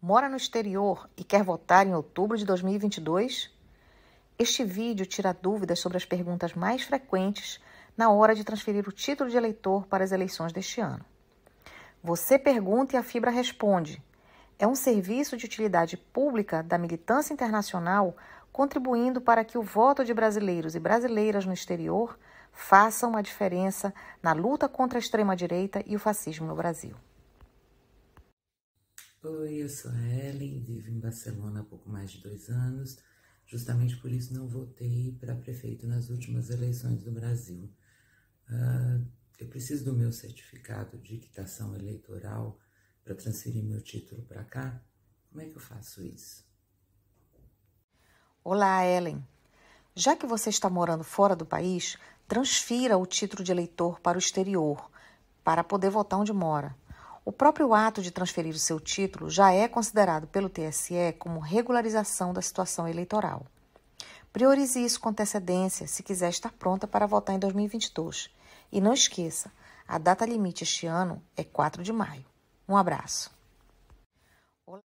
Mora no exterior e quer votar em outubro de 2022? Este vídeo tira dúvidas sobre as perguntas mais frequentes na hora de transferir o título de eleitor para as eleições deste ano. Você pergunta e a Fibra responde. É um serviço de utilidade pública da militância internacional contribuindo para que o voto de brasileiros e brasileiras no exterior faça uma diferença na luta contra a extrema-direita e o fascismo no Brasil. Oi, eu sou a Ellen, vivo em Barcelona há pouco mais de dois anos. Justamente por isso não votei para prefeito nas últimas eleições do Brasil. Uh, eu preciso do meu certificado de quitação eleitoral para transferir meu título para cá. Como é que eu faço isso? Olá, Ellen. Já que você está morando fora do país, transfira o título de eleitor para o exterior, para poder votar onde mora. O próprio ato de transferir o seu título já é considerado pelo TSE como regularização da situação eleitoral. Priorize isso com antecedência se quiser estar pronta para votar em 2022. E não esqueça, a data limite este ano é 4 de maio. Um abraço.